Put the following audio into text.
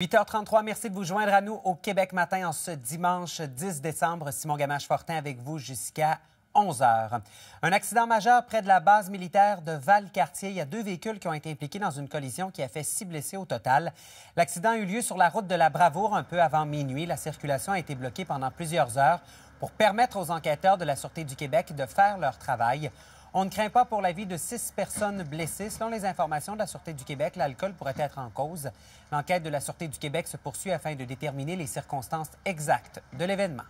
8h33, merci de vous joindre à nous au Québec matin en ce dimanche 10 décembre. Simon Gamache-Fortin avec vous jusqu'à 11h. Un accident majeur près de la base militaire de val Valcartier. Il y a deux véhicules qui ont été impliqués dans une collision qui a fait six blessés au total. L'accident a eu lieu sur la route de la Bravoure un peu avant minuit. La circulation a été bloquée pendant plusieurs heures pour permettre aux enquêteurs de la Sûreté du Québec de faire leur travail. On ne craint pas pour la vie de six personnes blessées. Selon les informations de la Sûreté du Québec, l'alcool pourrait être en cause. L'enquête de la Sûreté du Québec se poursuit afin de déterminer les circonstances exactes de l'événement.